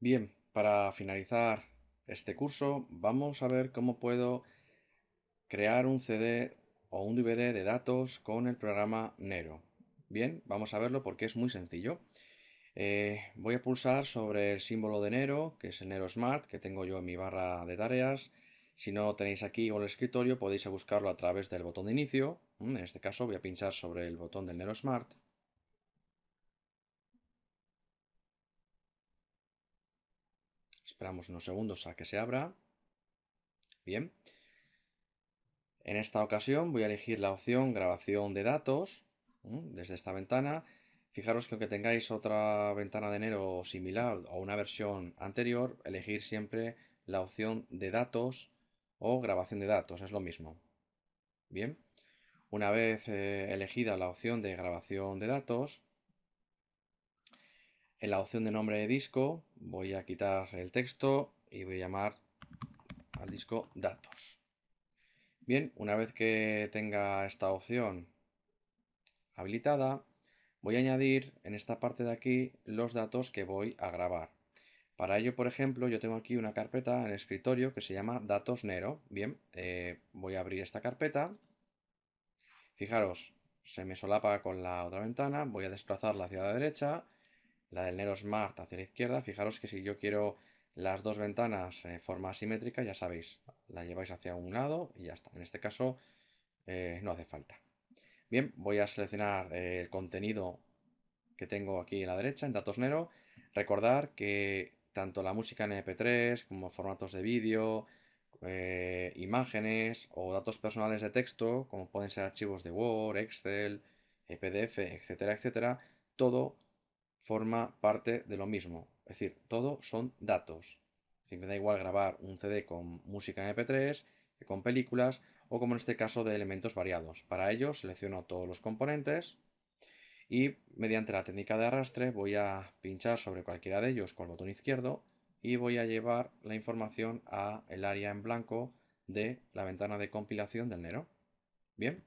Bien, para finalizar este curso vamos a ver cómo puedo crear un CD o un DVD de datos con el programa Nero. Bien, vamos a verlo porque es muy sencillo. Eh, voy a pulsar sobre el símbolo de Nero, que es el Nero Smart, que tengo yo en mi barra de tareas. Si no tenéis aquí o en el escritorio, podéis buscarlo a través del botón de inicio. Mm, en este caso voy a pinchar sobre el botón del Nero Smart Esperamos unos segundos a que se abra. Bien. En esta ocasión voy a elegir la opción grabación de datos desde esta ventana. Fijaros que aunque tengáis otra ventana de enero similar o una versión anterior, elegir siempre la opción de datos o grabación de datos, es lo mismo. Bien, una vez eh, elegida la opción de grabación de datos, en la opción de nombre de disco voy a quitar el texto y voy a llamar al disco datos. Bien, una vez que tenga esta opción habilitada, voy a añadir en esta parte de aquí los datos que voy a grabar. Para ello, por ejemplo, yo tengo aquí una carpeta en el escritorio que se llama datos Nero. Bien, eh, voy a abrir esta carpeta. Fijaros, se me solapa con la otra ventana, voy a desplazarla hacia la derecha la del Nero Smart hacia la izquierda, fijaros que si yo quiero las dos ventanas en forma asimétrica, ya sabéis, la lleváis hacia un lado y ya está. En este caso eh, no hace falta. Bien, voy a seleccionar eh, el contenido que tengo aquí en la derecha, en datos Nero. Recordar que tanto la música en MP3 como formatos de vídeo, eh, imágenes o datos personales de texto, como pueden ser archivos de Word, Excel, PDF, etcétera, etcétera, todo forma parte de lo mismo. Es decir, todo son datos. Si me da igual grabar un CD con música en MP3, con películas o como en este caso de elementos variados. Para ello selecciono todos los componentes y mediante la técnica de arrastre voy a pinchar sobre cualquiera de ellos con el botón izquierdo y voy a llevar la información a el área en blanco de la ventana de compilación del Nero. Bien,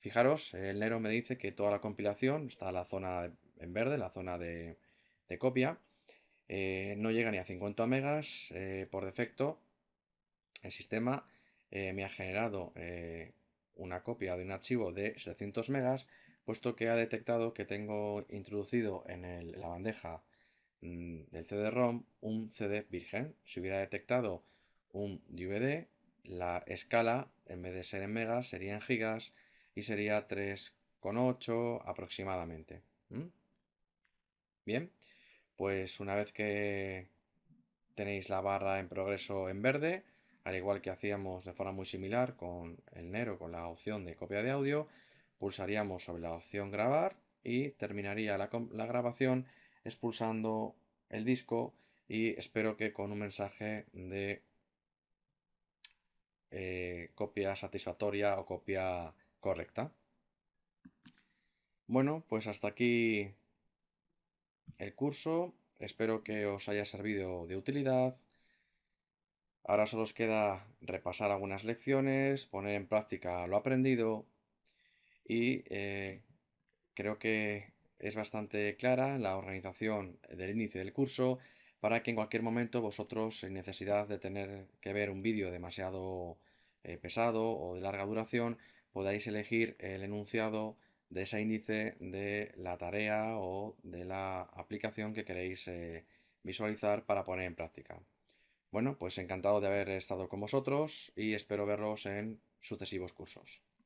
fijaros, el Nero me dice que toda la compilación está en la zona en verde, la zona de, copia. Eh, no llega ni a 50 megas eh, por defecto. El sistema eh, me ha generado una copia de un archivo de 700 megas, puesto que ha detectado que tengo introducido en la bandeja mm, del CD-ROM un CD virgen. Si hubiera detectado un DVD, la escala, en vez de ser en megas, sería en gigas y sería 3,8 aproximadamente. Bien, pues una vez que tenéis la barra en progreso en verde, al igual que hacíamos de forma muy similar con el Nero con la opción de copia de audio, pulsaríamos sobre la opción grabar y terminaría la, grabación expulsando el disco y espero que con un mensaje de eh, copia satisfactoria o copia correcta. Bueno, pues hasta aquí el curso. Espero que os haya servido de utilidad. Ahora solo os queda repasar algunas lecciones, poner en práctica lo aprendido y eh, creo que es bastante clara la organización del índice del curso para que en cualquier momento vosotros, sin necesidad de tener que ver un vídeo demasiado eh, pesado o de larga duración, podáis elegir el enunciado de ese índice de la tarea o de la aplicación que queréis eh, visualizar para poner en práctica. Bueno, pues encantado de haber estado con vosotros y espero verlos en sucesivos cursos.